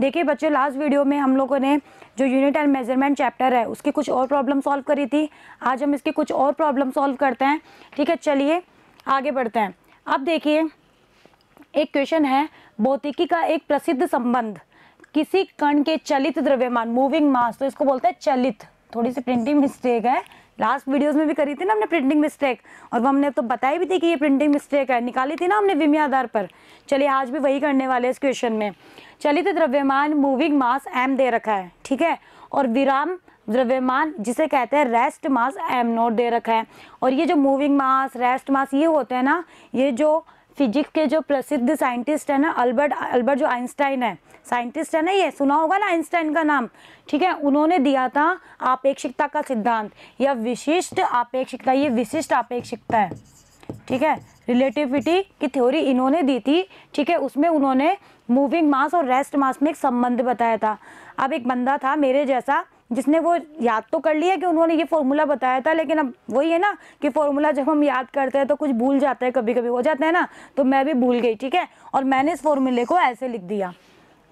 देखिए बच्चे last video में हम लोगों ने जो यूनिट एंड मेजरमेंट चैप्टर है उसकी कुछ और प्रॉब्लम सॉल्व करी थी आज हम इसकी कुछ और प्रॉब्लम सॉल्व करते हैं ठीक है चलिए आगे बढ़ते हैं अब देखिए एक क्वेश्चन है भौतिकी का एक प्रसिद्ध संबंध किसी कण के चलित द्रव्यमान मूविंग मास तो इसको बोलते हैं चलित थोड़ी सी प्रिंटिंग मिस्टेक है लास्ट वीडियोस में भी करी थी ना हमने प्रिंटिंग मिस्टेक और वो हमने तो बताई भी थी कि ये प्रिंटिंग मिस्टेक है निकाली थी ना हमने विमी आधार पर चलिए आज भी वही करने वाले इस क्वेश्चन में चलिए तो द्रव्यमान मूविंग मास एम दे रखा है ठीक है और विराम द्रव्यमान जिसे कहते हैं रेस्ट मास एम नोट दे रखा है और ये जो मूविंग मास रेस्ट मास ये होते हैं ना ये जो फिजिक्स के जो प्रसिद्ध साइंटिस्ट है ना अल्बर्ट अल्बर्ट जो आइंस्टाइन है साइंटिस्ट है ना ये सुना होगा ना आइंस्टाइन का नाम ठीक है उन्होंने दिया था आपेक्षिकता का सिद्धांत या विशिष्ट आपेक्षिकता ये विशिष्ट आपेक्षिकता है ठीक है रिलेटिविटी की थ्योरी इन्होंने दी थी ठीक है उसमें उन्होंने मूविंग मास और रेस्ट मास में एक संबंध बताया था अब एक बंदा था मेरे जैसा जिसने वो याद तो कर लिया कि उन्होंने ये फॉर्मूला बताया था लेकिन अब वही है ना कि फॉर्मूला जब हम याद करते हैं तो कुछ भूल जाते हैं कभी कभी हो जाता है ना तो मैं भी भूल गई ठीक है और मैंने इस फॉर्मूले को ऐसे लिख दिया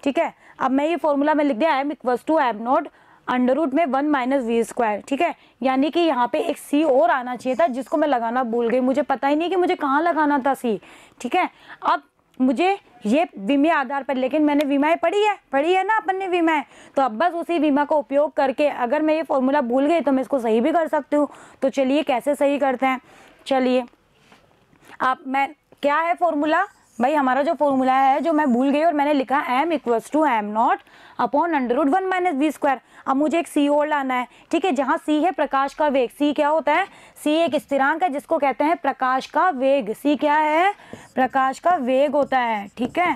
ठीक है अब मैं ये फॉर्मूला में लिख दिया M equals to M naught under root में वन माइनस वी स्क्वायर ठीक है यानी कि यहाँ पे एक सी और आना चाहिए था जिसको मैं लगाना भूल गई मुझे पता ही नहीं कि मुझे कहाँ लगाना था सी ठीक है अब मुझे ये विमे आधार पर लेकिन मैंने विमाएँ पढ़ी है पढ़ी है ना अपन ने विमाएँ तो अब बस उसी बीमा का उपयोग करके अगर मैं ये फॉर्मूला भूल गई तो मैं इसको सही भी कर सकती हूँ तो चलिए कैसे सही करते हैं चलिए आप मैं क्या है फॉर्मूला भाई हमारा जो फॉर्मूला है जो मैं भूल गई और मैंने लिखा M equals to M naught upon under one minus B square अब मुझे एक सी ओर लाना है ठीक है जहाँ सी है प्रकाश का वेग सी क्या होता है सी एक स्थिरांक है जिसको कहते हैं प्रकाश का वेग सी क्या है प्रकाश का वेग होता है ठीक है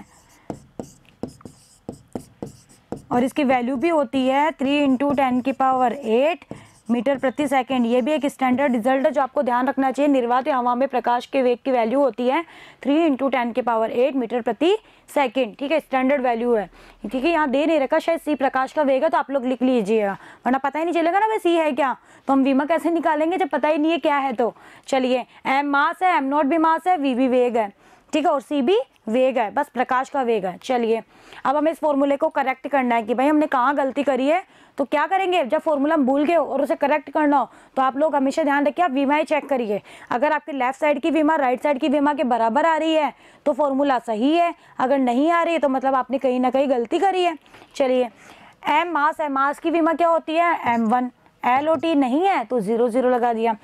और इसकी वैल्यू भी होती है थ्री इंटू टेन की पावर एट मीटर प्रति सेकेंड ये भी एक स्टैंडर्ड रिजल्ट है जो आपको ध्यान रखना चाहिए निर्वात हवा में प्रकाश के वेग की वैल्यू होती है थ्री इंटू टेन के पावर एट मीटर प्रति सेकेंड ठीक है स्टैंडर्ड वैल्यू है ठीक है यहाँ दे नहीं रखा शायद सी प्रकाश का वेग है तो आप लोग लिख लीजिएगा वरना पता ही नहीं चलेगा ना भाई सी है क्या तो हम वीमा कैसे निकालेंगे जब पता ही नहीं है क्या है तो चलिए एम मास है एम नॉट भी मास है वी भी वेग है ठीक है और सी भी वेग है बस प्रकाश का वेग है चलिए अब हमें इस फॉर्मूले को करेक्ट करना है कि भाई हमने कहाँ गलती करी है तो क्या करेंगे जब फॉर्मूला हम भूल गए और उसे करेक्ट करना हो तो आप लोग हमेशा ध्यान रखिए आप ही चेक करिए अगर आपकी लेफ्ट साइड की वीमा राइट साइड की वीमा के बराबर आ रही है तो फॉर्मूला सही है अगर नहीं आ रही है तो मतलब आपने कहीं ना कहीं गलती करी है चलिए एम मास एम मास की वीमा क्या होती है M one L O T नहीं है तो ज़ीरो ज़ीरो लगा दिया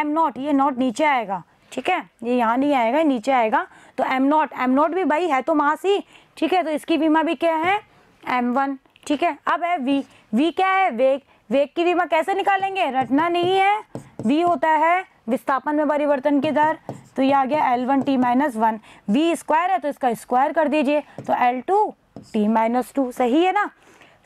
एम नॉट ये नॉट नीचे आएगा ठीक है ये यहाँ नहीं आएगा नीचे आएगा तो एम नॉट एम नॉट भी भाई है तो मास ही ठीक है तो इसकी बीमा भी क्या है एम वन ठीक है अब है वी वी क्या है वेग वेग की विमा कैसे निकालेंगे रटना नहीं है वी होता है विस्थापन में परिवर्तन की दर तो ये आ गया L one T minus one V square है तो इसका स्क्वायर कर दीजिए तो L two T minus two सही है ना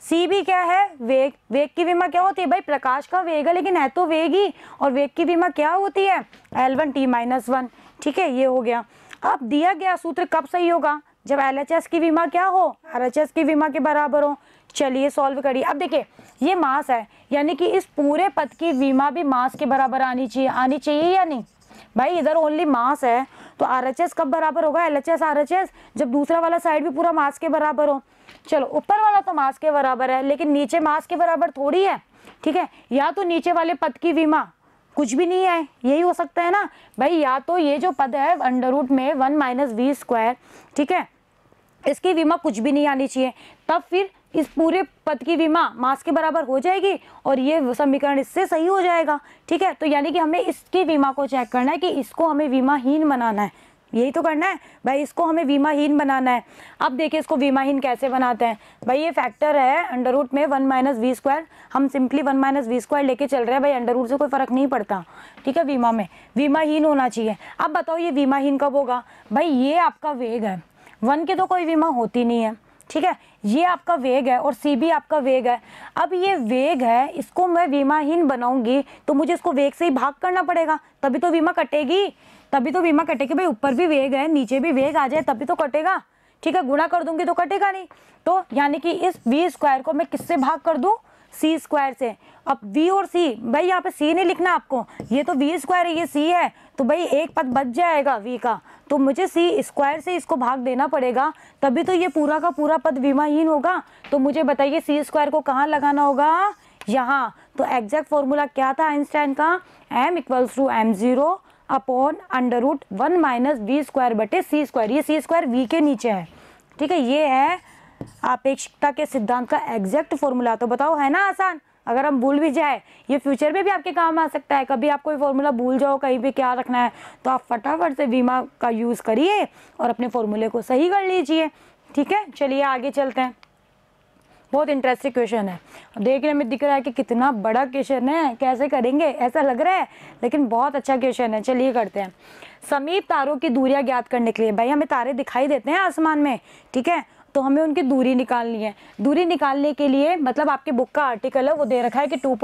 सी भी क्या है वेग वेग की विमा क्या होती है भाई प्रकाश का वेग है लेकिन है तो वेग ही और वेग की विमा क्या होती है L one T minus one ठीक है ये हो गया अब दिया गया सूत्र कब सही होगा जब एल एच एस की विमा क्या हो आर एच एस की विमा के बराबर हो चलिए सॉल्व करिए अब देखिए ये मास है यानी कि इस पूरे पद की वीमा भी मास के बराबर आनी चाहिए आनी चाहिए या नहीं भाई इधर ओनली मास है तो आर एच एस कब बराबर होगा L H S R H S जब दूसरा वाला साइड भी पूरा मास के बराबर हो चलो ऊपर वाला तो मास के बराबर है लेकिन नीचे मास के बराबर थोड़ी है ठीक है या तो नीचे वाले पद की वीमा कुछ भी नहीं है यही हो सकता है ना भाई या तो ये जो पद है अंडर रूट में वन माइनस वी स्क्वायर ठीक है इसकी वीमा कुछ भी नहीं आनी चाहिए तब फिर इस पूरे पद की विमा मास के बराबर हो जाएगी और ये समीकरण इससे सही हो जाएगा ठीक है तो यानी कि हमें इसकी विमा को चेक करना है कि इसको हमें विमाहीन बनाना है यही तो करना है भाई इसको हमें विमाहीन बनाना है अब देखिए इसको बीमाहीन कैसे बनाते हैं भाई ये फैक्टर है अंडर रूट में वन माइनस वी स्क्वायर हम simply one minus V square लेके चल रहे हैं भाई अंडर रूट से कोई फर्क नहीं पड़ता ठीक है बीमा में विमाहीन होना चाहिए अब बताओ ये विमाहीन कब होगा भाई ये आपका वेग है वन के तो कोई बीमा होती नहीं है ठीक है ये आपका वेग है और सी भी आपका वेग है अब ये वेग है इसको मैं वीमाहीन बनाऊंगी तो मुझे इसको वेग से ही भाग करना पड़ेगा तभी तो वीमा कटेगी तभी तो बीमा कटेगी भाई ऊपर भी वेग है नीचे भी वेग आ जाए तभी तो कटेगा ठीक है गुणा कर दूंगी तो कटेगा नहीं तो यानी कि इस वी स्क्वायर को मैं किससे भाग कर दूँ सी स्क्वायर से अब वी और सी भाई यहाँ पे सी नहीं लिखना आपको ये तो वी स्क्वायर है ये सी है तो भाई एक पद बच जाएगा वी का तो मुझे सी स्क्वायर से इसको भाग देना पड़ेगा तभी तो ये पूरा का पूरा पद विमाहीन होगा तो मुझे बताइए सी स्क्वायर को कहाँ लगाना होगा यहाँ तो एग्जैक्ट फॉर्मूला क्या था आइंस्टाइन का M equals to M zero upon under root one minus V square बटे सी स्क्वायर ये सी स्क्वायर वी के नीचे है ठीक है ये है आपेक्षिकता के सिद्धांत का एग्जैक्ट फॉर्मूला तो बताओ है ना आसान अगर हम भूल भी जाए ये फ्यूचर में भी आपके काम आ सकता है कभी आप कोई फॉर्मूला भूल जाओ कहीं भी क्या रखना है तो आप फटाफट से बीमा का यूज़ करिए और अपने फॉर्मूले को सही कर लीजिए ठीक है चलिए आगे चलते हैं बहुत इंटरेस्टिंग क्वेश्चन है देखने में दिख रहा है कि कितना बड़ा क्वेश्चन है कैसे करेंगे ऐसा लग रहा है लेकिन बहुत अच्छा क्वेश्चन है चलिए करते हैं समीप तारों की दूरियां ज्ञात करने के लिए भाई हमें तारे दिखाई देते हैं आसमान में ठीक है तो हमें उनकी दूरी निकालनी है दूरी निकालने के लिए मतलब आपके बुक का आर्टिकल है वो दे रखा है कि टू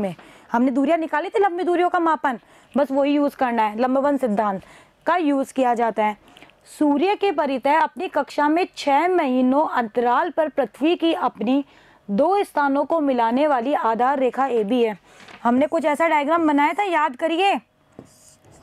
में हमने दूरियाँ निकाली थी लंबी दूरियों का मापन बस वही यूज़ करना है वन सिद्धांत का यूज़ किया जाता है सूर्य के परितय अपनी कक्षा में छः महीनों अंतराल पर पृथ्वी की अपनी दो स्थानों को मिलाने वाली आधार रेखा ए बी है हमने कुछ ऐसा डायग्राम बनाया था याद करिए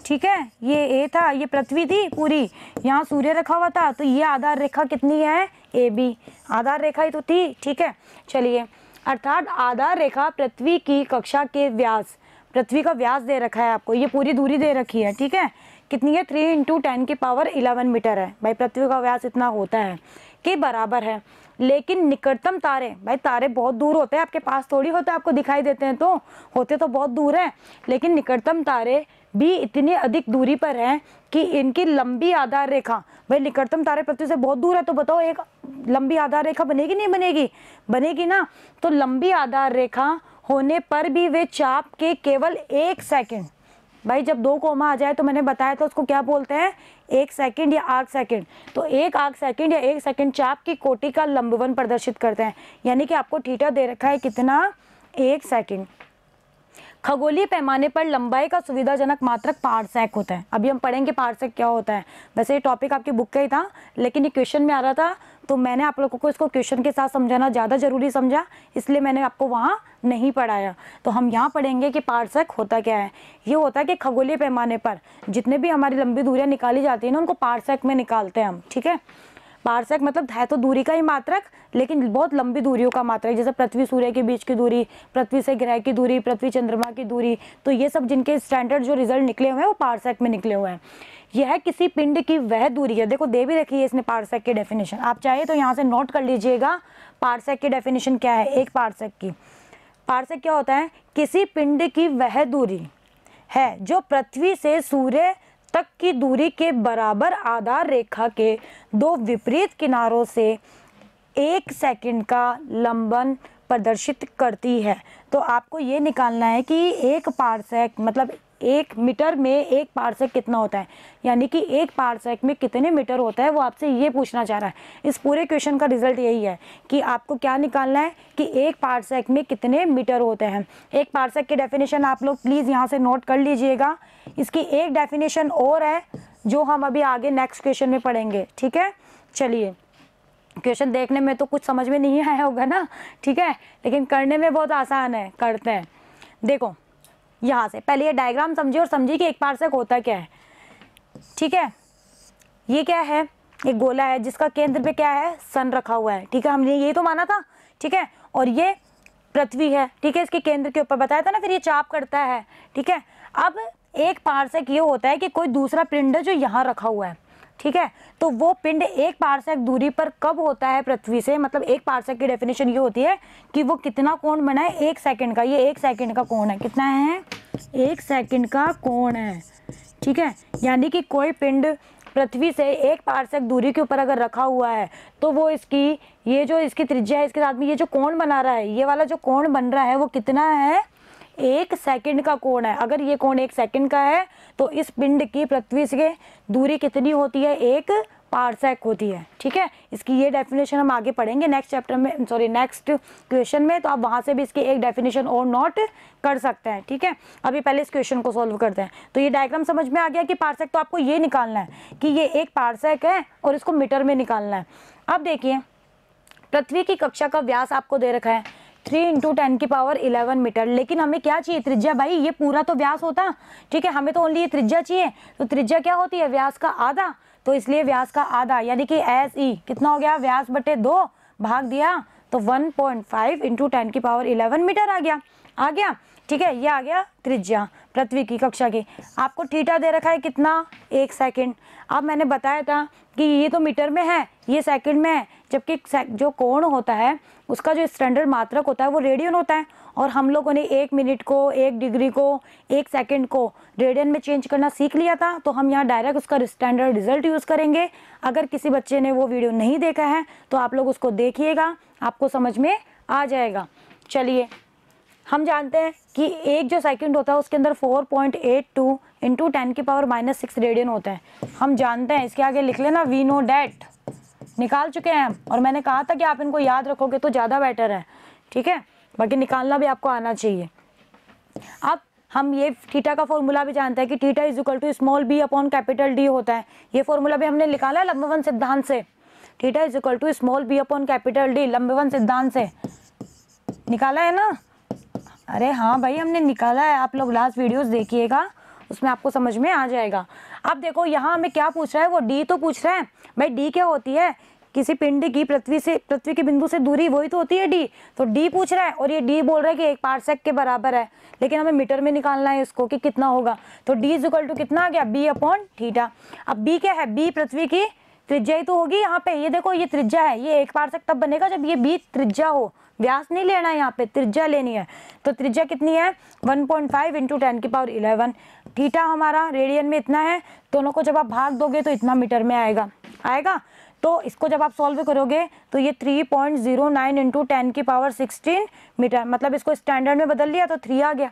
ठीक है ये ए था ये पृथ्वी थी पूरी यहाँ सूर्य रखा हुआ था तो ये आधार रेखा कितनी है ए बी आधार रेखा ही तो थी ठीक है चलिए अर्थात आधार रेखा पृथ्वी की कक्षा के व्यास पृथ्वी का व्यास दे रखा है आपको ये पूरी दूरी दे रखी है ठीक है कितनी है थ्री इंटू टेन की पावर इलेवन मीटर है भाई पृथ्वी का व्यास इतना होता है के बराबर है लेकिन निकटतम तारे भाई तारे बहुत दूर होते हैं आपके पास थोड़ी होते आपको दिखाई देते हैं तो होते तो बहुत दूर हैं लेकिन निकटतम तारे भी इतनी अधिक दूरी पर हैं कि इनकी लंबी आधार रेखा भाई निकटतम तारे पृथ्वी से बहुत दूर है तो बताओ एक लंबी आधार रेखा बनेगी नहीं बनेगी बनेगी ना तो लंबी आधार रेखा होने पर भी वे चाप के केवल एक सेकेंड भाई जब दो कोमा आ जाए तो मैंने बताया था उसको क्या बोलते हैं एक सेकंड या आग सेकंड तो एक आग सेकंड या एक सेकंड चाप की कोटि का लंबवन प्रदर्शित करते हैं यानी कि आपको ठीठा दे रखा है कितना एक सेकंड खगोलीय पैमाने पर लंबाई का सुविधाजनक मात्रक पारसैक होता है अभी हम पढ़ेंगे पारसैक क्या होता है वैसे ये टॉपिक आपकी बुक का ही था लेकिन ये क्वेश्चन में आ रहा था तो मैंने आप लोगों को इसको क्वेश्चन के साथ समझाना ज़्यादा ज़रूरी समझा इसलिए मैंने आपको वहाँ नहीं पढ़ाया तो हम यहाँ पढ़ेंगे कि पारसैक होता क्या है ये होता है कि खगोलीय पैमाने पर जितने भी हमारी लंबी दूरियाँ निकाली जाती हैं ना उनको पारसैक में निकालते हैं हम ठीक है पारसक मतलब है तो दूरी का ही मात्रक लेकिन बहुत लंबी दूरियों का मात्रक जैसे पृथ्वी सूर्य के बीच की दूरी पृथ्वी से ग्रह की दूरी पृथ्वी चंद्रमा की दूरी तो ये सब जिनके स्टैंडर्ड जो रिजल्ट निकले हुए हैं वो पारसक में निकले हुए हैं यह किसी पिंड की वह दूरी है देखो दे भी रखी है इसने पारसक की डेफिनेशन आप चाहे तो यहाँ से नोट कर लीजिएगा पारसक की डेफिनेशन क्या है एक पारसक की पारसक क्या होता है किसी पिंड की वह दूरी है जो पृथ्वी से सूर्य तक की दूरी के बराबर आधार रेखा के दो विपरीत किनारों से एक सेकंड का लंबन प्रदर्शित करती है तो आपको ये निकालना है कि एक पार्सेक मतलब एक मीटर में एक पार्सेक कितना होता है यानी कि एक पार्सेक में कितने मीटर होता है वो आपसे ये पूछना चाह रहा है इस पूरे क्वेश्चन का रिजल्ट यही है कि आपको क्या निकालना है कि एक पार्सेक में कितने मीटर होते हैं एक पार्सेक की डेफिनेशन आप लोग प्लीज़ यहाँ से नोट कर लीजिएगा इसकी एक डेफिनेशन और है जो हम अभी आगे नेक्स्ट क्वेश्चन में पढ़ेंगे ठीक है चलिए क्वेश्चन देखने में तो कुछ समझ में नहीं आया होगा ना ठीक है लेकिन करने में बहुत आसान है करते हैं देखो यहाँ से पहले ये डायग्राम समझिए और समझिए कि एक पार्शक होता क्या है ठीक है ये क्या है एक गोला है जिसका केंद्र पे क्या है सन रखा हुआ है ठीक है हमने ये तो माना था ठीक है और ये पृथ्वी है ठीक है इसके केंद्र के ऊपर बताया था ना फिर ये चाप करता है ठीक है अब एक पार्षक ये होता है कि कोई दूसरा पिंड जो यहाँ रखा हुआ है ठीक है तो वो पिंड एक पार्सक दूरी पर कब होता है पृथ्वी से मतलब एक पार्सक की डेफिनेशन ये होती है कि वो कितना कोण बना है एक सेकंड का ये एक सेकंड का कोण है कितना है एक सेकंड का कोण है ठीक है यानी कि कोई पिंड पृथ्वी से एक पार्सक दूरी के ऊपर अगर रखा हुआ है तो वो इसकी ये जो इसकी त्रिज्या है इसके साथ में ये जो कोण बना रहा है ये वाला जो कोण बन रहा है वो कितना है एक सेकंड का कोण है अगर ये कोण एक सेकंड का है तो इस पिंड की पृथ्वी से दूरी कितनी होती है एक पार्सैक होती है ठीक है इसकी ये डेफिनेशन हम आगे पढ़ेंगे नेक्स्ट चैप्टर में सॉरी नेक्स्ट क्वेश्चन में तो आप वहाँ से भी इसकी एक डेफिनेशन और नोट कर सकते हैं ठीक है अभी पहले इस क्वेश्चन को सॉल्व करते हैं तो ये डायग्राम समझ में आ गया कि पार्सैक तो आपको ये निकालना है कि ये एक पारसेक है और इसको मीटर में निकालना है अब देखिए पृथ्वी की कक्षा का व्यास आपको दे रखा है थ्री इंटू टेन की पावर इलेवन मीटर लेकिन हमें क्या चाहिए त्रिज्या भाई ये पूरा तो व्यास होता ठीक है हमें तो ओनली ये त्रिज्या चाहिए तो त्रिज्या क्या होती है व्यास का आधा तो इसलिए व्यास का आधा यानी कि एस ई e। कितना हो गया व्यास बटे दो भाग दिया तो one point five into ten की पावर इलेवन मीटर आ गया आ गया ठीक है ये आ गया त्रिज्या पृथ्वी की कक्षा के आपको थीटा दे रखा है कितना एक सेकंड अब मैंने बताया था कि ये तो मीटर में है ये सेकंड में है जबकि जो कोण होता है उसका जो स्टैंडर्ड मात्रक होता है वो रेडियन होता है और हम लोगों ने एक मिनट को एक डिग्री को एक सेकंड को रेडियन में चेंज करना सीख लिया था तो हम यहाँ डायरेक्ट उसका स्टैंडर्ड रिजल्ट यूज़ करेंगे अगर किसी बच्चे ने वो वीडियो नहीं देखा है तो आप लोग उसको देखिएगा आपको समझ में आ जाएगा चलिए हम जानते हैं कि एक जो सेकंड होता है उसके अंदर 4.82 point eight two into ten की पावर माइनस सिक्स रेडियन होता है हम जानते हैं इसके आगे लिख लेना वी नो डैट निकाल चुके हैं हम और मैंने कहा था कि आप इनको याद रखोगे तो ज़्यादा बेटर है ठीक है बाकी निकालना भी आपको आना चाहिए अब हम ये टीटा का फॉर्मूला भी जानते हैं कि theta is equal to small B upon capital D होता है ये फॉर्मूला भी हमने निकाला है लंबवन सिद्धांत से theta is equal to small B upon capital D लंबवन सिद्धांत से निकाला है ना अरे हाँ भाई हमने निकाला है आप लोग लास्ट वीडियोस देखिएगा उसमें आपको समझ में आ जाएगा अब देखो यहाँ हमें क्या पूछ रहा है वो डी तो पूछ रहा है भाई डी क्या होती है किसी पिंड की पृथ्वी से पृथ्वी के बिंदु से दूरी वही तो होती है डी तो डी पूछ रहा है और ये डी बोल रहा है कि एक पार्सेक के बराबर है लेकिन हमें मीटर में निकालना है इसको कि कितना होगा तो डी इज इक्वल टू कितना आ गया बी अपॉन थीटा अब बी क्या है बी पृथ्वी की त्रिज्या ही तो होगी यहाँ पे ये देखो ये त्रिज्या है ये एक पार्सेक तब बनेगा जब ये बी त्रिज्या हो व्यास नहीं लेना है यहाँ पे त्रिज्या लेनी है तो त्रिज्या कितनी है 1.5 पॉइंट फाइव इंटू टेन की पावर इलेवन थीटा हमारा रेडियन में इतना है दोनों को जब आप भाग दोगे तो इतना मीटर में आएगा आएगा तो इसको जब आप सॉल्व करोगे तो ये 3.09 point zero nine into ten की पावर 16 मीटर मतलब इसको स्टैंडर्ड में बदल लिया तो थ्री आ गया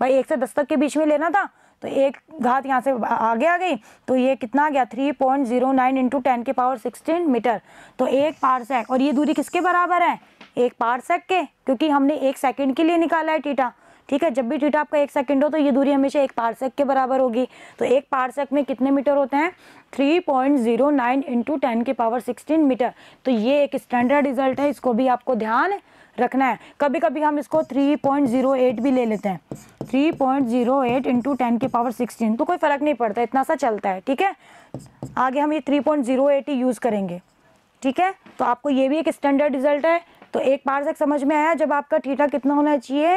भाई एक से दस तक के बीच में लेना था तो एक घात यहाँ से आगे आ गई तो ये कितना आ गया three point zero nine into ten की पावर सिक्सटीन मीटर तो एक पार्सैक और ये दूरी किसके बराबर है एक पार्सक के क्योंकि हमने एक सेकंड के लिए निकाला है टीटा ठीक है जब भी टीटा आपका एक सेकंड हो तो ये दूरी हमेशा एक पार्सक के बराबर होगी तो एक पार्सक में कितने मीटर होते हैं 3.09 point zero nine into ten के पावर 16 मीटर तो ये एक स्टैंडर्ड रिजल्ट है इसको भी आपको ध्यान रखना है कभी कभी हम इसको 3.08 भी ले लेते हैं 3.08 point zero eight into ten के पावर सिक्सटीन तो कोई फ़र्क नहीं पड़ता इतना सा चलता है ठीक है आगे हम ये 3.08 ही यूज़ करेंगे ठीक है तो आपको ये भी एक स्टैंडर्ड रिजल्ट है तो एक पारसेक समझ में आया जब आपका थीटा कितना होना चाहिए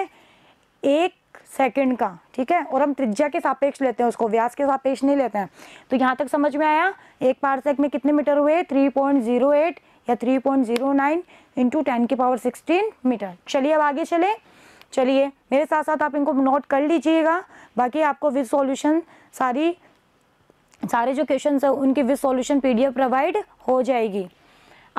एक सेकंड का ठीक है और हम त्रिज्या के सापेक्ष लेते हैं उसको व्यास के सापेक्ष नहीं लेते हैं तो यहाँ तक समझ में आया एक पारसेक में कितने मीटर हुए 3.08 या 3.09 point zero nine into ten की पावर सिक्सटीन मीटर चलिए अब आगे चले चलिए मेरे साथ साथ आप इनको नोट कर लीजिएगा बाकी आपको विद सॉल्यूशन सारी सारे जो क्वेश्चन है उनकी विद सॉल्यूशन पी प्रोवाइड हो जाएगी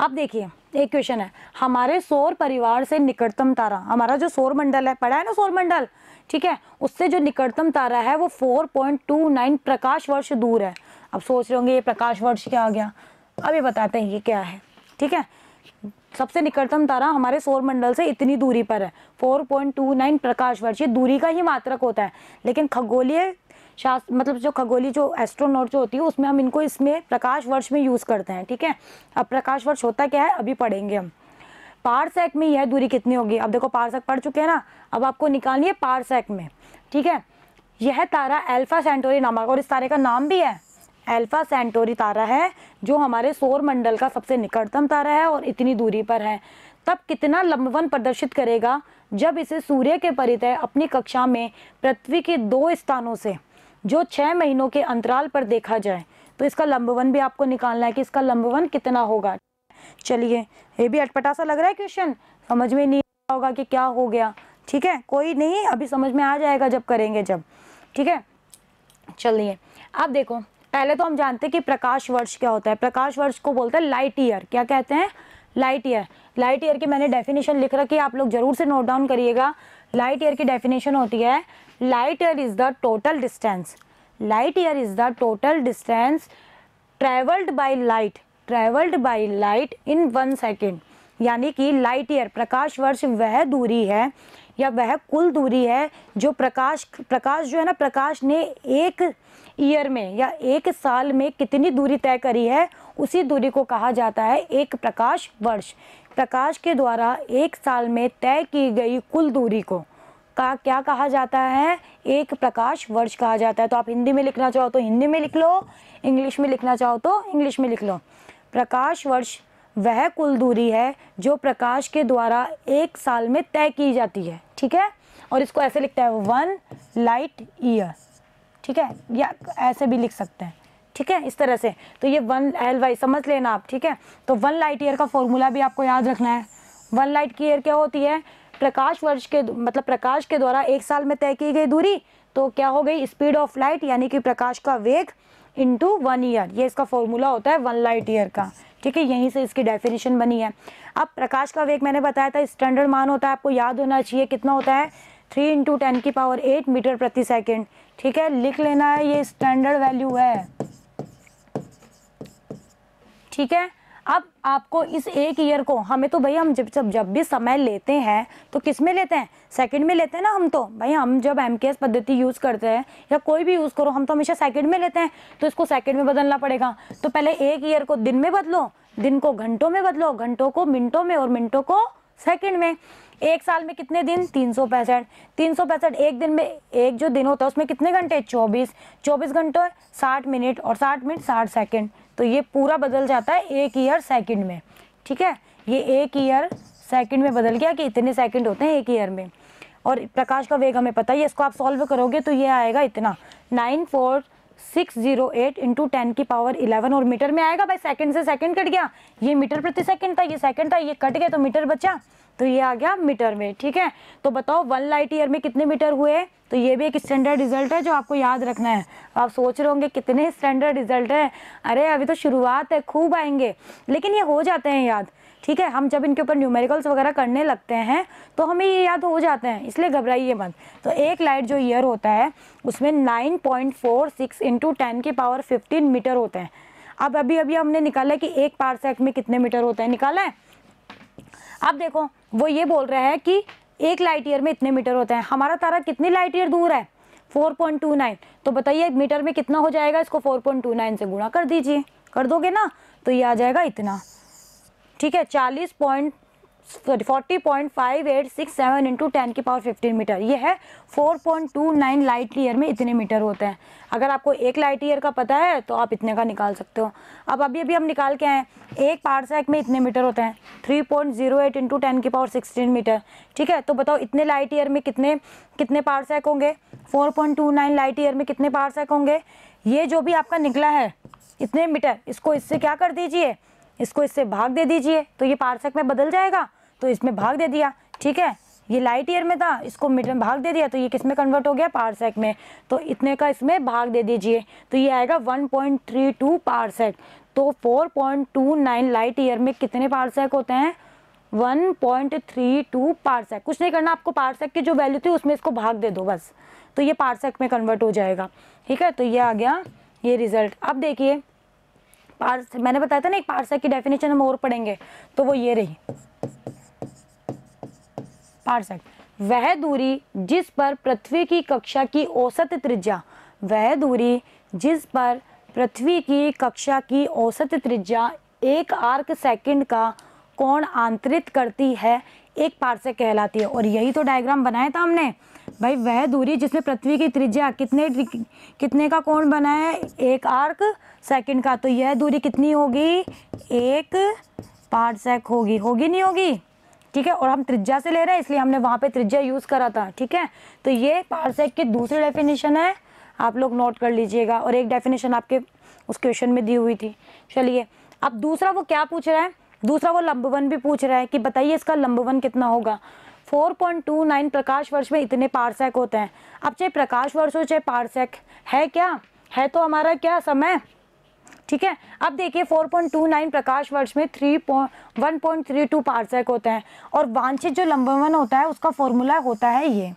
आप देखिए एक क्वेश्चन है हमारे सौर परिवार से निकटतम तारा हमारा जो सौर मंडल है पढ़ा है ना सौर मंडल ठीक है उससे जो निकटतम तारा है वो 4.29 प्रकाश वर्ष दूर है अब सोच रहे होंगे ये प्रकाश वर्ष क्या आ गया अभी बताते हैं ये क्या है ठीक है सबसे निकटतम तारा हमारे सौर मंडल से इतनी दूरी पर है 4.29 प्रकाश वर्ष ये दूरी का ही मात्रक होता है लेकिन खगोलीय शास्त्र मतलब जो खगोली जो एस्ट्रोनॉट जो होती है उसमें हम इनको इसमें प्रकाश वर्ष में यूज़ करते हैं ठीक है अब प्रकाश वर्ष होता क्या है अभी पढ़ेंगे हम पारसेक में यह दूरी कितनी होगी अब देखो पारसेक पढ़ चुके हैं ना अब आपको निकालनी है पारसेक में ठीक है यह तारा एल्फा सेंटोरी नामक और इस तारे का नाम भी है एल्फा सेंटोरी तारा है जो हमारे सौर मंडल का सबसे निकटतम तारा है और इतनी दूरी पर है तब कितना लंबवन प्रदर्शित करेगा जब इसे सूर्य के परितय अपनी कक्षा में पृथ्वी के दो स्थानों से जो छः महीनों के अंतराल पर देखा जाए तो इसका लंबवन भी आपको निकालना है कि इसका लंबवन कितना होगा चलिए ये भी अटपटा सा लग रहा है क्वेश्चन समझ में नहीं होगा कि क्या हो गया ठीक है कोई नहीं अभी समझ में आ जाएगा जब करेंगे जब ठीक है चलिए अब देखो पहले तो हम जानते हैं कि प्रकाश वर्ष क्या होता है प्रकाश वर्ष को बोलते हैं लाइट ईयर क्या कहते हैं लाइट ईयर लाइट ईयर की मैंने डेफिनेशन लिख रखी है आप लोग जरूर से नोट डाउन करिएगा लाइट ईयर की डेफिनेशन होती है light year is the total distance light year is the total distance travelled by light travelled by light in one second यानी कि लाइट ईयर प्रकाश वर्ष वह दूरी है या वह कुल दूरी है जो प्रकाश प्रकाश जो है ना प्रकाश ने एक ईयर में या एक साल में कितनी दूरी तय करी है उसी दूरी को कहा जाता है एक प्रकाश वर्ष प्रकाश के द्वारा एक साल में तय की गई कुल दूरी को का क्या कहा जाता है एक प्रकाश वर्ष कहा जाता है तो आप हिंदी में लिखना चाहो तो हिंदी में लिख लो इंग्लिश में लिखना चाहो तो इंग्लिश में लिख लो प्रकाश वर्ष वह कुल दूरी है जो प्रकाश के द्वारा एक साल में तय की जाती है ठीक है और इसको ऐसे लिखता है वन लाइट ईयर ठीक है या ऐसे भी लिख सकते हैं ठीक है इस तरह से तो ये वन एल वाई समझ लेना आप ठीक है तो वन लाइट ईयर का फॉर्मूला भी आपको याद रखना है वन लाइट की ईयर क्या होती है प्रकाश वर्ष के मतलब प्रकाश के द्वारा एक साल में तय की गई दूरी तो क्या हो गई स्पीड ऑफ लाइट यानी कि प्रकाश का वेग इंटू वन ईयर ये इसका फॉर्मूला होता है वन लाइट ईयर का ठीक है यहीं से इसकी डेफिनेशन बनी है अब प्रकाश का वेग मैंने बताया था स्टैंडर्ड मान होता है आपको याद होना चाहिए कितना होता है थ्री इंटू टेन की पावर एट मीटर प्रति सेकेंड ठीक है लिख लेना है ये स्टैंडर्ड वैल्यू है ठीक है अब आपको इस एक ईयर को हमें तो भाई हम जब जब जब भी समय लेते हैं तो किस में लेते हैं सेकंड में लेते हैं ना हम तो भाई हम जब एम पद्धति यूज़ करते हैं या कोई भी यूज़ करो हम तो हमेशा सेकंड में लेते हैं तो इसको सेकंड में बदलना पड़ेगा तो पहले एक ईयर को दिन में बदलो दिन को घंटों में बदलो घंटों को मिनटों में और मिनटों को सेकंड में एक साल में कितने दिन तीन सौ पैंसठ तीन सौ पैंसठ एक दिन में एक जो दिन होता है उसमें कितने घंटे चौबीस चौबीस घंटों साठ मिनट और साठ मिनट साठ सेकंड तो ये पूरा बदल जाता है एक ईयर सेकंड में ठीक है ये एक ईयर सेकंड में बदल गया कि इतने सेकंड होते हैं एक ईयर में और प्रकाश का वेग हमें पता है इसको आप सॉल्व करोगे तो ये आएगा इतना nine four six zero eight into ten की पावर इलेवन और मीटर में आएगा भाई सेकंड से सेकंड कट गया ये मीटर प्रति सेकंड था ये सेकंड था ये कट गया तो मीटर बचा तो ये आ गया मीटर में ठीक है तो बताओ वन लाइट ईयर में कितने मीटर हुए तो ये भी एक स्टैंडर्ड रिजल्ट है जो आपको याद रखना है आप सोच रहे होंगे कितने स्टैंडर्ड रिजल्ट है अरे अभी तो शुरुआत है खूब आएंगे लेकिन ये हो जाते हैं याद ठीक है हम जब इनके ऊपर न्यूमेरिकल्स वगैरह करने लगते हैं तो हमें ये याद हो जाते हैं इसलिए घबराइए मत तो एक लाइट जो ईयर होता है उसमें nine point four six into ten के पावर फिफ्टीन मीटर होते हैं अब अभी अभी हमने निकाला कि एक पार्सेक में कितने मीटर होते हैं निकाला है अब देखो वो ये बोल रहा है कि एक लाइट ईयर में इतने मीटर होते हैं हमारा तारा कितनी लाइट ईयर दूर है 4.29 तो बताइए मीटर में कितना हो जाएगा इसको 4.29 से गुणा कर दीजिए कर दोगे ना तो ये आ जाएगा इतना ठीक है चालीस point sorry forty point five eight six seven into ten की पावर फिफ्टीन मीटर ये है four point two nine light year में इतने मीटर होते हैं अगर आपको एक लाइट ईयर का पता है तो आप इतने का निकाल सकते हो अब अभी अभी हम निकाल के आए एक पार्सैक में इतने मीटर होते हैं three point zero eight into ten की पावर सिक्सटीन मीटर ठीक है तो बताओ इतने लाइट ईयर में कितने कितने पार्सैक होंगे four point two nine light year में कितने पार्सैक होंगे ये जो भी आपका निकला है इतने मीटर इसको इससे क्या कर दीजिए इसको इससे भाग दे दीजिए तो ये पार्सक में बदल जाएगा तो इसमें भाग दे दिया ठीक है ये लाइट ईयर में था इसको मिड में भाग दे दिया तो ये किस में कन्वर्ट हो गया पारसेक में तो इतने का इसमें भाग दे दीजिए तो ये आएगा 1.32 पारसेक तो 4.29 लाइट ईयर में कितने पारसेक होते हैं 1.32 पारसेक कुछ नहीं करना आपको पारसेक की जो वैल्यू थी उसमें इसको भाग दे दो बस तो ये पारसेक में कन्वर्ट हो जाएगा ठीक है तो ये आ गया ये रिजल्ट अब देखिए पार्स मैंने बताया था ना एक पार्सा की डेफिनेशन हम और पढ़ेंगे तो वो ये रही पार्सेक वह दूरी जिस पर पृथ्वी की कक्षा की औसत त्रिज्या वह दूरी जिस पर पृथ्वी की कक्षा की औसत त्रिज्या एक आर्क सेकंड का कोण आंतरित करती है एक पार्सेक कहलाती है और यही तो डायग्राम बनाया था हमने भाई वह दूरी जिसमें पृथ्वी की त्रिज्या कितने कितने का कोण बना है एक आर्क सेकंड का तो यह दूरी कितनी होगी एक सेक होगी होगी नहीं होगी ठीक है और हम त्रिज्या से ले रहे हैं इसलिए हमने वहाँ पे त्रिज्या यूज़ करा था ठीक है तो ये सेक की दूसरी डेफिनेशन है आप लोग नोट कर लीजिएगा और एक डेफिनेशन आपके उस क्वेश्चन में दी हुई थी चलिए अब दूसरा वो क्या पूछ रहा है दूसरा वो लंबवन भी पूछ रहा है कि बताइए इसका लंबवन कितना होगा 4.29 प्रकाश वर्ष में इतने पार्सेक होते हैं अब चाहे प्रकाश वर्ष हो चाहे पारसेक है क्या है तो हमारा क्या समय ठीक है अब देखिए 4.29 प्रकाश वर्ष में 3.1.32 पार्सेक होते हैं और वांछित जो लंबन होता है उसका फॉर्मूला होता है ये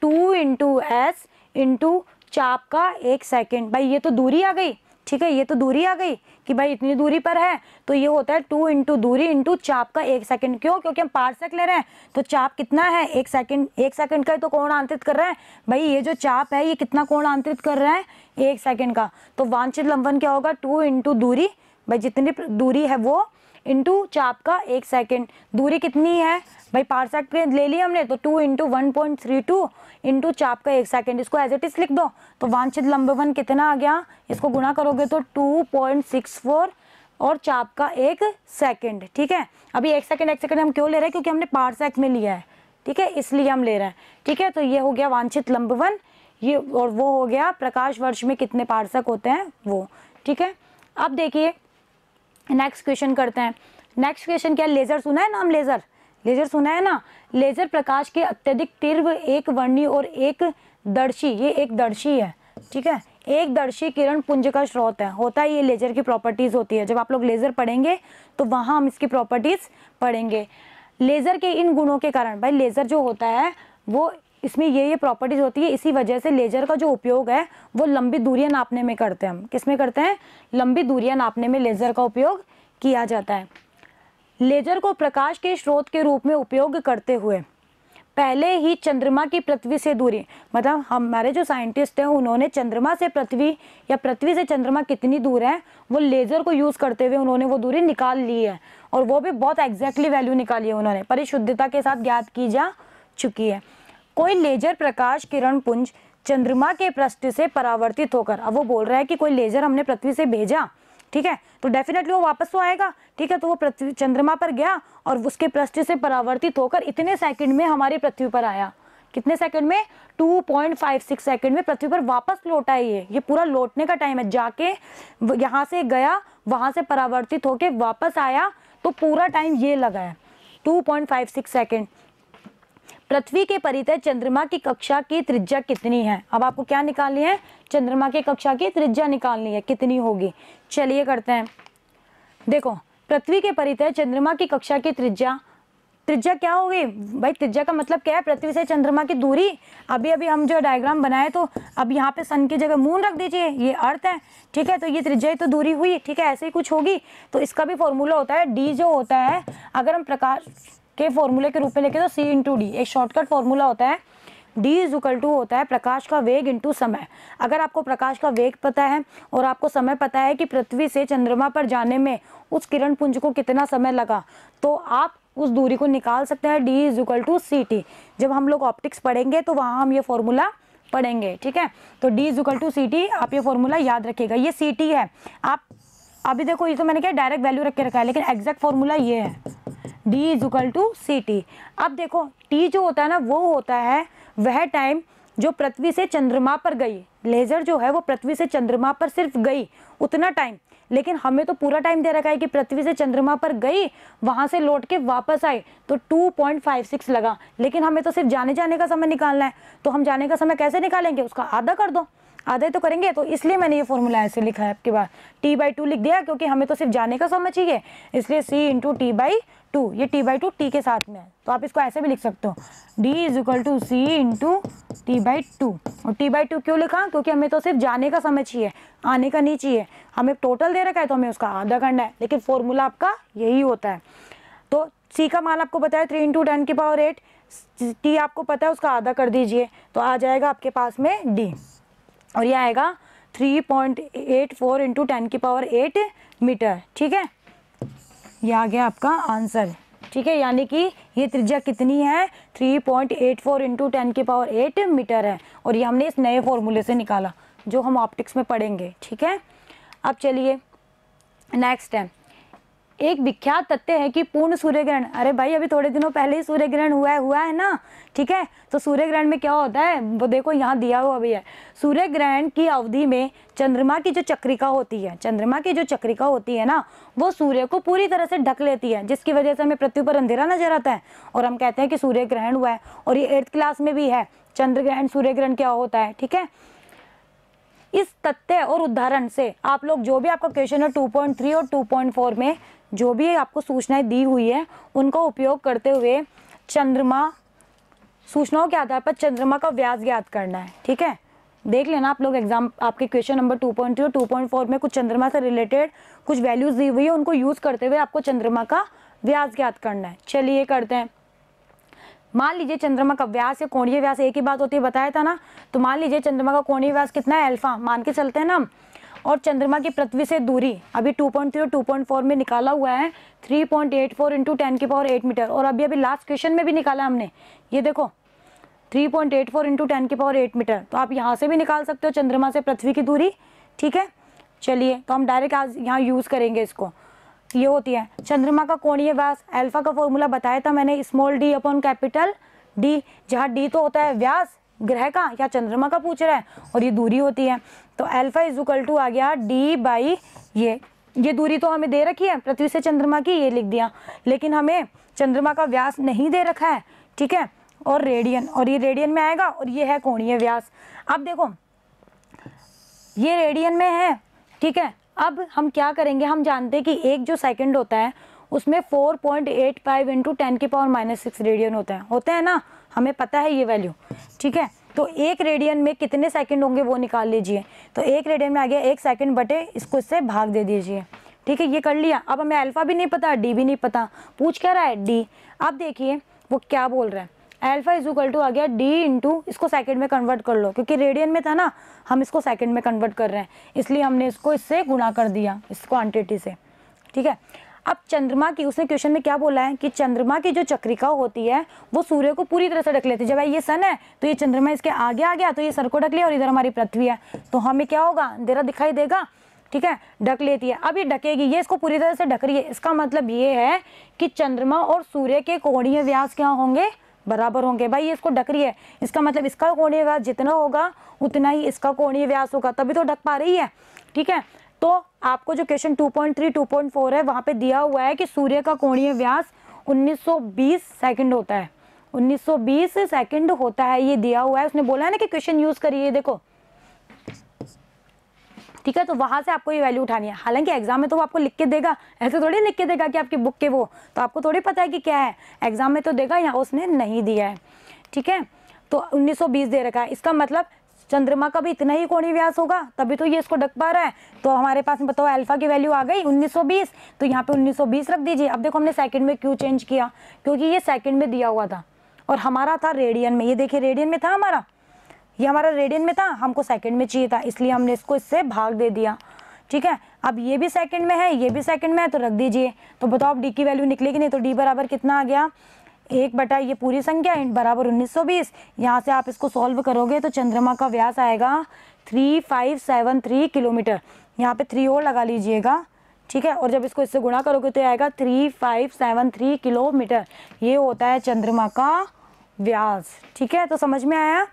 टू इंटू एस इंटू चाप का एक सेकेंड भाई ये तो दूरी आ गई ठीक है ये तो दूरी आ गई कि भाई इतनी दूरी पर है तो ये होता है टू इंटू दूरी इंटू चाप का एक सेकंड क्यों क्योंकि हम पार्सक ले रहे हैं तो चाप कितना है एक सेकंड एक सेकंड का ही तो कोण आंतरित कर रहे हैं भाई ये जो चाप है ये कितना कोण आंतरित कर रहे हैं एक सेकंड का तो वांछित लंबन क्या होगा टू इंटू दूरी भाई जितनी दूरी है वो इंटू चाप का एक सेकेंड दूरी कितनी है भाई पार्सेक ले लिया हमने तो two into one point three two into चाप का एक सेकेंड इसको एज इट इज लिख दो तो वांछित वन कितना आ गया इसको गुणा करोगे तो टू पॉइंट सिक्स फोर और चाप का एक सेकेंड ठीक है अभी एक सेकेंड एक सेकेंड हम क्यों ले रहे हैं क्योंकि हमने पार्सेक में लिया है ठीक है इसलिए हम ले रहे हैं ठीक है तो ये हो गया वांछित वन ये और वो हो गया प्रकाश वर्ष में कितने पार्सक होते हैं वो ठीक है अब देखिए नेक्स्ट क्वेश्चन करते हैं नेक्स्ट क्वेश्चन क्या लेजर सुना है नाम लेजर लेजर सुना है ना लेजर प्रकाश के अत्यधिक तीव्र एक वर्णी और एक दर्शी ये एक दर्शी है ठीक है एक दर्शी किरण पुंज का स्रोत है होता है ये लेजर की प्रॉपर्टीज होती है जब आप लोग लेजर पढ़ेंगे तो वहाँ हम इसकी प्रॉपर्टीज पढ़ेंगे लेजर के इन गुणों के कारण भाई लेजर जो होता है वो इसमें ये ये प्रॉपर्टीज़ होती है इसी वजह से लेजर का जो उपयोग है वो लंबी दूरियाँ नापने में करते हैं हम किस में करते हैं लंबी दूरियां नापने में लेज़र का उपयोग किया जाता है लेजर को प्रकाश के स्रोत के रूप में उपयोग करते हुए पहले ही चंद्रमा की पृथ्वी से दूरी मतलब हमारे जो साइंटिस्ट हैं उन्होंने चंद्रमा से पृथ्वी या पृथ्वी से चंद्रमा कितनी दूर है वो लेज़र को यूज़ करते हुए उन्होंने वो दूरी निकाल ली है और वो भी बहुत एग्जैक्टली वैल्यू निकाली है उन्होंने परिशुद्धता के साथ ज्ञात की जा चुकी है कोई लेजर प्रकाश किरण पुंज चंद्रमा के पृष्ठ से परावर्तित होकर अब वो बोल रहा है कि कोई लेजर हमने पृथ्वी से भेजा ठीक है तो डेफिनेटली वो वापस तो आएगा ठीक है तो वो पृथ्वी चंद्रमा पर गया और उसके पृष्ठ से परावर्तित होकर इतने सेकंड में हमारी पृथ्वी पर आया कितने सेकंड में 2.56 सेकंड में पृथ्वी पर वापस लौटा है ये ये पूरा लौटने का टाइम है जाके यहाँ से गया वहाँ से परावर्तित होके वापस आया तो पूरा टाइम ये लगा है टू पॉइंट पृथ्वी के परितय चंद्रमा की कक्षा की त्रिज्या कितनी है अब आपको क्या निकालनी है चंद्रमा की कक्षा की त्रिज्या निकालनी है कितनी होगी चलिए करते हैं देखो पृथ्वी के परितय चंद्रमा की कक्षा की त्रिज्या त्रिज्या क्या होगी भाई त्रिज्या का मतलब क्या है पृथ्वी से चंद्रमा की दूरी अभी अभी हम जो डायग्राम बनाए तो अब यहाँ पे सन की जगह मून रख दीजिए ये अर्थ है ठीक है तो ये त्रिज्या तो दूरी हुई ठीक है ऐसे ही कुछ होगी तो इसका भी फॉर्मूला होता है डी जो होता है अगर हम प्रकाश के फॉर्मूले के रूप में लेके तो सी इंटू डी एक शॉर्टकट फॉर्मूला होता है डी इज इक्वल टू होता है प्रकाश का वेग इंटू समय अगर आपको प्रकाश का वेग पता है और आपको समय पता है कि पृथ्वी से चंद्रमा पर जाने में उस किरण पुंज को कितना समय लगा तो आप उस दूरी को निकाल सकते हैं D is equal to C T जब हम लोग ऑप्टिक्स पढ़ेंगे तो वहाँ हम ये फॉर्मूला पढ़ेंगे ठीक है तो D is equal to C T आप ये फॉर्मूला याद रखिएगा ये सी टी है आप अभी देखो ये तो मैंने क्या डायरेक्ट वैल्यू रख के रखा है लेकिन एग्जैक्ट फॉर्मूला ये है D is equal to C T अब देखो टी जो होता है ना वो होता है वह टाइम जो पृथ्वी से चंद्रमा पर गई लेज़र जो है वो पृथ्वी से चंद्रमा पर सिर्फ गई उतना टाइम लेकिन हमें तो पूरा टाइम दे रखा है कि पृथ्वी से चंद्रमा पर गई वहाँ से लौट के वापस आई तो 2.56 लगा लेकिन हमें तो सिर्फ जाने जाने का समय निकालना है तो हम जाने का समय कैसे निकालेंगे उसका आधा कर दो आधे तो करेंगे तो इसलिए मैंने ये फॉर्मूला ऐसे लिखा है आपके पास टी बाई टू लिख दिया क्योंकि हमें तो सिर्फ जाने का समझ चाहिए इसलिए C into T by two ये टी बाई टू टी के साथ में है तो आप इसको ऐसे भी लिख सकते हो D is equal to C into T by two और टी बाई टू क्यों लिखा क्योंकि हमें तो सिर्फ जाने का समय चाहिए आने का नहीं चाहिए हमें टोटल दे रखा है तो हमें उसका आधा करना है लेकिन फॉर्मूला आपका यही होता है तो सी का मान आपको बताया थ्री इंटू टेन की पावर एट टी आपको पता है उसका आधा कर दीजिए तो आ जाएगा आपके पास में डी और ये आएगा three point eight four into ten की पावर एट मीटर ठीक है ये आ गया आपका आंसर ठीक है यानी कि ये त्रिज्या कितनी है three point eight four into ten की पावर एट मीटर है और ये हमने इस नए फॉर्मूले से निकाला जो हम ऑप्टिक्स में पढ़ेंगे ठीक है अब चलिए नेक्स्ट है एक विख्यात तथ्य है कि पूर्ण सूर्य ग्रहण अरे भाई अभी थोड़े दिनों पहले ही सूर्य ग्रहण हुआ है हुआ है ना ठीक है तो सूर्य ग्रहण में क्या होता है वो देखो यहाँ दिया हुआ भी है सूर्य ग्रहण की अवधि में चंद्रमा की जो चक्रिका होती है चंद्रमा की जो चक्रिका होती है ना वो सूर्य को पूरी तरह से ढक लेती है जिसकी वजह से हमें पृथ्वी पर अंधेरा नजर आता है और हम कहते हैं कि सूर्य ग्रहण हुआ है और ये एट्थ क्लास में भी है चंद्र ग्रहण सूर्य ग्रहण क्या होता है ठीक है इस तथ्य और उदाहरण से आप लोग जो भी आपका क्वेश्चन है 2.3 और 2.4 में जो भी आपको सूचनाएं दी हुई है उनका उपयोग करते हुए चंद्रमा सूचनाओं के आधार पर चंद्रमा का व्यास ज्ञात करना है ठीक है देख लेना आप लोग एग्जाम आपके क्वेश्चन नंबर टू पॉइंट और टू पॉइंट फोर में कुछ चंद्रमा से रिलेटेड कुछ वैल्यूज दी हुई है उनको यूज़ करते हुए आपको चंद्रमा का व्यास ज्ञात करना है चलिए करते हैं मान लीजिए चंद्रमा का व्यास या कोणीय व्यास एक ही बात होती है बताया था ना तो मान लीजिए चंद्रमा का कोणीय व्यास कितना है अल्फा मान के चलते हैं ना हम और चंद्रमा की पृथ्वी से दूरी अभी 2.3 और 2.4 में निकाला हुआ है 3.84 point eight four into ten की पावर एट मीटर और अभी अभी लास्ट क्वेश्चन में भी निकाला हमने ये देखो 3.84 point eight four into ten की पावर एट मीटर तो आप यहाँ से भी निकाल सकते हो चंद्रमा से पृथ्वी की दूरी ठीक है चलिए तो हम डायरेक्ट आज यहाँ यूज़ करेंगे इसको ये होती है चंद्रमा का कोणीय व्यास अल्फा का फॉर्मूला बताया था मैंने small D upon capital D जहाँ डी तो होता है व्यास ग्रह का या चंद्रमा का पूछ रहा है और ये दूरी होती है तो अल्फा इक्वल टू आ गया डी बाई ये ये दूरी तो हमें दे रखी है पृथ्वी से चंद्रमा की ये लिख दिया लेकिन हमें चंद्रमा का व्यास नहीं दे रखा है ठीक है और रेडियन और ये रेडियन में आएगा और ये है कोणीय व्यास अब देखो ये रेडियन में है ठीक है अब हम क्या करेंगे हम जानते हैं कि एक जो सेकंड होता है उसमें 4.85 point eight five into ten के पावर माइनस सिक्स रेडियन होता है होते हैं ना हमें पता है ये वैल्यू ठीक है तो एक रेडियन में कितने सेकंड होंगे वो निकाल लीजिए तो एक रेडियन में आ गया एक सेकंड बटे इसको इससे भाग दे दीजिए ठीक है ये कर लिया अब हमें अल्फ़ा भी नहीं पता डी भी नहीं पता पूछ क्या रहा है डी अब देखिए वो क्या बोल रहा है अल्फ़ा इक्वल टू आ गया डी इंटू इसको सेकंड में कन्वर्ट कर लो क्योंकि रेडियन में था ना हम इसको सेकंड में कन्वर्ट कर रहे हैं इसलिए हमने इसको इससे गुणा कर दिया इस क्वान्टिटी से ठीक है अब चंद्रमा की उसने क्वेश्चन में क्या बोला है कि चंद्रमा की जो चक्रिका होती है वो सूर्य को पूरी तरह से ढक लेती है जब ये सन है तो ये चंद्रमा इसके आगे आ गया तो ये सर को ढक लिया और इधर हमारी पृथ्वी है तो हमें क्या होगा अंधेरा दिखाई देगा ठीक है ढक लेती है अब ये ढकेगी ये इसको पूरी तरह से ढक रही है इसका मतलब ये है कि चंद्रमा और सूर्य के कोणीय व्यास क्या होंगे बराबर होंगे भाई ये इसको ढक रही है इसका मतलब इसका कोणीय व्यास जितना होगा उतना ही इसका कोणीय व्यास होगा तभी तो ढक पा रही है ठीक है तो आपको जो क्वेश्चन 2.3 2.4 है वहाँ पे दिया हुआ है कि सूर्य का कोणीय व्यास 1920 सेकंड होता है 1920 सेकंड होता है ये दिया हुआ है उसने बोला है ना कि क्वेश्चन यूज करिए देखो ठीक है तो वहां से आपको ये वैल्यू उठानी है हालांकि एग्जाम में तो वो आपको लिख के देगा ऐसे थोड़ी लिख के देगा कि आपकी बुक के वो तो आपको थोड़ी पता है कि क्या है एग्जाम में तो देगा यहाँ उसने नहीं दिया है ठीक है तो 1920 दे रखा है इसका मतलब चंद्रमा का भी इतना ही कोणीय व्यास होगा तभी तो ये इसको ढक पा रहा है तो हमारे पास में बताओ अल्फा की वैल्यू आ गई 1920 तो यहाँ पे 1920 रख दीजिए अब देखो हमने सेकंड में क्यों चेंज किया क्योंकि ये सेकंड में दिया हुआ था और हमारा था रेडियन में ये देखिए रेडियन में था हमारा ये हमारा रेडियन में था हमको सेकेंड में चाहिए था इसलिए हमने इसको इससे भाग दे दिया ठीक है अब ये भी सेकंड में है ये भी सेकंड में है तो रख दीजिए तो बताओ अब डी की वैल्यू निकलेगी नहीं तो डी बराबर कितना आ गया एक बटा ये पूरी संख्या बराबर 1920 यहाँ से आप इसको सॉल्व करोगे तो चंद्रमा का व्यास आएगा three five seven three kilometre यहाँ पे थ्री और लगा लीजिएगा ठीक है और जब इसको इससे गुणा करोगे तो आएगा three five seven three kilometre ये होता है चंद्रमा का व्यास ठीक है तो समझ में आया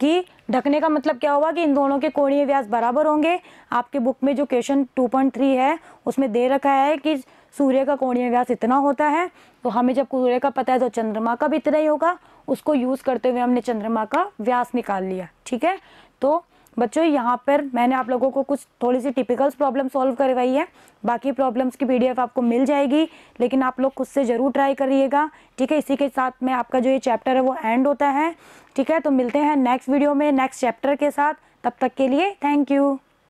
कि ढकने का मतलब क्या हुआ कि इन दोनों के कोणीय व्यास बराबर होंगे आपके बुक में जो क्वेश्चन 2.3 है उसमें दे रखा है कि सूर्य का कोणीय व्यास इतना होता है तो हमें जब सूर्य का पता है तो चंद्रमा का भी इतना ही होगा उसको यूज़ करते हुए हमने चंद्रमा का व्यास निकाल लिया ठीक है तो बच्चों यहाँ पर मैंने आप लोगों को कुछ थोड़ी सी टिपिकल्स प्रॉब्लम सॉल्व करवाई है बाकी प्रॉब्लम्स की पीडीएफ आपको मिल जाएगी लेकिन आप लोग खुद से ज़रूर ट्राई करिएगा ठीक है इसी के साथ में आपका जो ये चैप्टर है वो एंड होता है ठीक है तो मिलते हैं नेक्स्ट वीडियो में नेक्स्ट चैप्टर के साथ तब तक के लिए थैंक यू